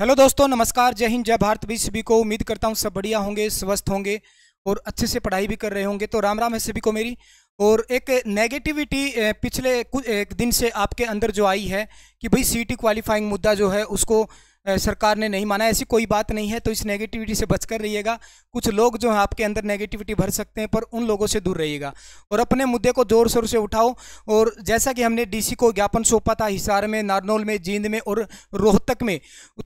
hello दोस्तों नमस्कार जय हिंद जय भारत भी सभी को उम्मीद करता हूँ सब बढ़िया होंगे स्वस्थ होंगे और अच्छे से पढ़ाई भी कर रहे होंगे तो राम राम है सभी को मेरी और एक नेगेटिविटी पिछले कुछ एक दिन से आपके अंदर जो आई है कि भाई सीटी क्वालिफाइंग मुद्दा जो है उसको सरकार ने नहीं माना ऐसी कोई बात नहीं है तो इस नेगेटिविटी से बचकर रहिएगा कुछ लोग जो हैं आपके अंदर नेगेटिविटी भर सकते हैं पर उन लोगों से दूर रहिएगा और अपने मुद्दे को ज़ोर शोर से उठाओ और जैसा कि हमने डीसी को ज्ञापन सौंपा था हिसार में नारनौल में जींद में और रोहतक में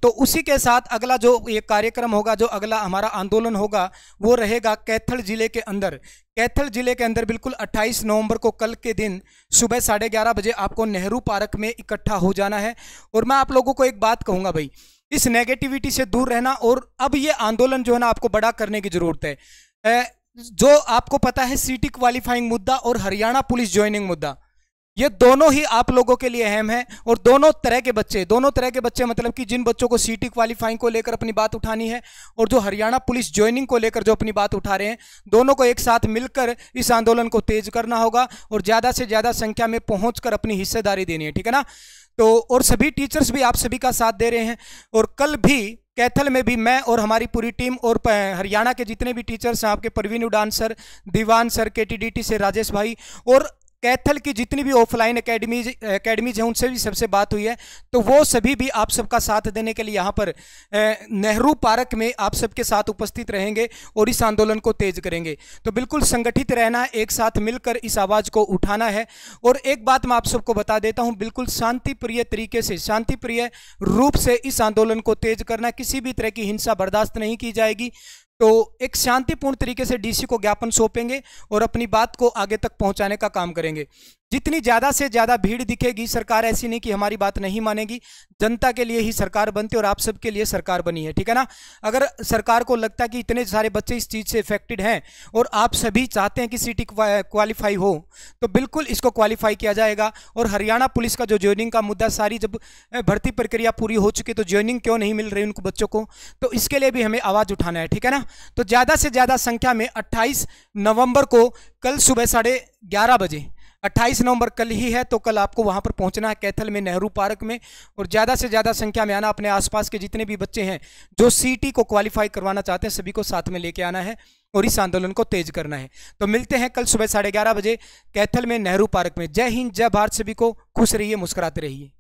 तो उसी के साथ अगला जो ये कार्यक्रम होगा जो अगला हमारा आंदोलन होगा वो रहेगा कैथल जिले के अंदर कैथल जिले के अंदर बिल्कुल 28 नवंबर को कल के दिन सुबह साढ़े ग्यारह बजे आपको नेहरू पार्क में इकट्ठा हो जाना है और मैं आप लोगों को एक बात कहूँगा भाई इस नेगेटिविटी से दूर रहना और अब ये आंदोलन जो है ना आपको बड़ा करने की ज़रूरत है जो आपको पता है सिटी क्वालिफाइंग मुद्दा और हरियाणा पुलिस ज्वाइनिंग मुद्दा ये दोनों ही आप लोगों के लिए अहम है और दोनों तरह के बच्चे दोनों तरह के बच्चे मतलब कि जिन बच्चों को सीटी क्वालिफाइंग को लेकर अपनी बात उठानी है और जो हरियाणा पुलिस ज्वाइनिंग को लेकर जो अपनी बात उठा रहे हैं दोनों को एक साथ मिलकर इस आंदोलन को तेज करना होगा और ज़्यादा से ज़्यादा संख्या में पहुंच अपनी हिस्सेदारी देनी है ठीक है ना तो और सभी टीचर्स भी आप सभी का साथ दे रहे हैं और कल भी कैथल में भी मैं और हमारी पूरी टीम और हरियाणा के जितने भी टीचर्स हैं आपके परवीन उडान सर दीवान सर के टी से राजेश भाई और कैथल की जितनी भी ऑफलाइन अकेडमीज अकेडमीज हैं उनसे भी सबसे बात हुई है तो वो सभी भी आप सबका साथ देने के लिए यहाँ पर नेहरू पार्क में आप सबके साथ उपस्थित रहेंगे और इस आंदोलन को तेज करेंगे तो बिल्कुल संगठित रहना एक साथ मिलकर इस आवाज़ को उठाना है और एक बात मैं आप सबको बता देता हूँ बिल्कुल शांतिप्रिय तरीके से शांतिप्रिय रूप से इस आंदोलन को तेज करना किसी भी तरह की हिंसा बर्दाश्त नहीं की जाएगी तो एक शांतिपूर्ण तरीके से डीसी को ज्ञापन सौंपेंगे और अपनी बात को आगे तक पहुंचाने का काम करेंगे जितनी ज़्यादा से ज़्यादा भीड़ दिखेगी सरकार ऐसी नहीं कि हमारी बात नहीं मानेगी जनता के लिए ही सरकार बनती और आप सबके लिए सरकार बनी है ठीक है ना अगर सरकार को लगता है कि इतने सारे बच्चे इस चीज़ से इफेक्टेड हैं और आप सभी चाहते हैं कि सीटी क्वालिफाई हो तो बिल्कुल इसको क्वालिफाई किया जाएगा और हरियाणा पुलिस का जो ज्वाइनिंग का मुद्दा सारी जब भर्ती प्रक्रिया पूरी हो चुकी तो ज्वाइनिंग क्यों नहीं मिल रही उनको बच्चों को तो इसके लिए भी हमें आवाज़ उठाना है ठीक है ना तो ज़्यादा से ज़्यादा संख्या में अट्ठाईस नवंबर को कल सुबह साढ़े ग्यारह बजे 28 नवंबर कल ही है तो कल आपको वहां पर पहुंचना है कैथल में नेहरू पार्क में और ज़्यादा से ज़्यादा संख्या में आना अपने आसपास के जितने भी बच्चे हैं जो सी को क्वालिफाई करवाना चाहते हैं सभी को साथ में लेके आना है और इस आंदोलन को तेज करना है तो मिलते हैं कल सुबह साढ़े ग्यारह बजे कैथल में नेहरू पार्क में जय हिंद जय भारत सभी को खुश रहिए मुस्कुराते रहिए